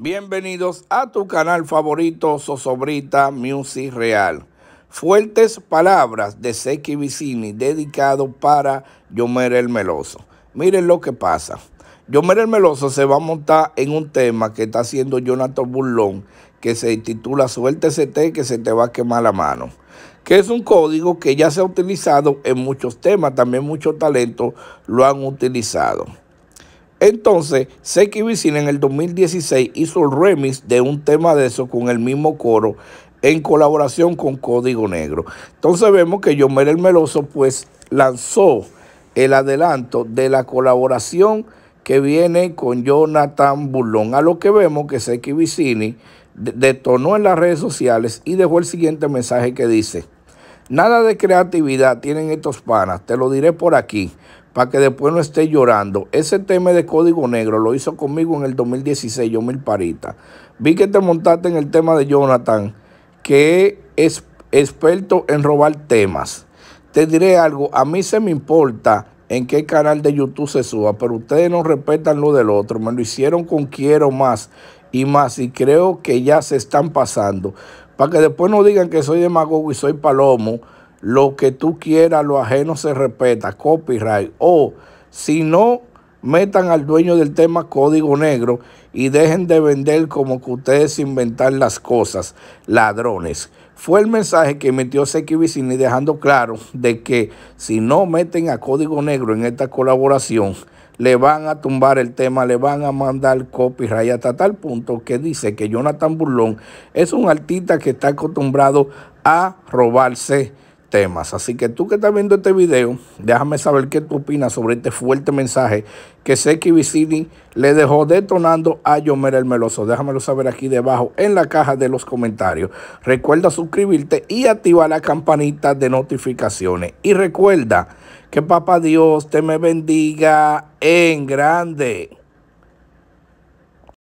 Bienvenidos a tu canal favorito Sosobrita Music Real. Fuertes palabras de Seki Vicini dedicado para Yomer el Meloso. Miren lo que pasa. Yomer el Meloso se va a montar en un tema que está haciendo Jonathan Burlón que se titula Suerte CT que se te va a quemar la mano. Que es un código que ya se ha utilizado en muchos temas, también muchos talentos lo han utilizado. Entonces, Seki Vicini en el 2016 hizo el remix de un tema de eso con el mismo coro en colaboración con Código Negro. Entonces vemos que Yomer el Meloso pues lanzó el adelanto de la colaboración que viene con Jonathan Bullón. a lo que vemos que Seki Vicini detonó en las redes sociales y dejó el siguiente mensaje que dice, nada de creatividad tienen estos panas, te lo diré por aquí, para que después no esté llorando. Ese tema de Código Negro lo hizo conmigo en el 2016, yo mil paritas. Vi que te montaste en el tema de Jonathan, que es experto en robar temas. Te diré algo, a mí se me importa en qué canal de YouTube se suba, pero ustedes no respetan lo del otro. Me lo hicieron con quiero más y más y creo que ya se están pasando. Para que después no digan que soy demagogo y soy palomo lo que tú quieras, lo ajeno se respeta, copyright. O si no, metan al dueño del tema código negro y dejen de vender como que ustedes inventan las cosas, ladrones. Fue el mensaje que emitió Seki Vicini dejando claro de que si no meten a código negro en esta colaboración, le van a tumbar el tema, le van a mandar copyright hasta tal punto que dice que Jonathan Burlón es un artista que está acostumbrado a robarse temas. Así que tú que estás viendo este video, déjame saber qué tú opinas sobre este fuerte mensaje que Seki Vicini le dejó detonando a Yomer el Meloso. Déjamelo saber aquí debajo en la caja de los comentarios. Recuerda suscribirte y activar la campanita de notificaciones. Y recuerda que Papá Dios te me bendiga en grande.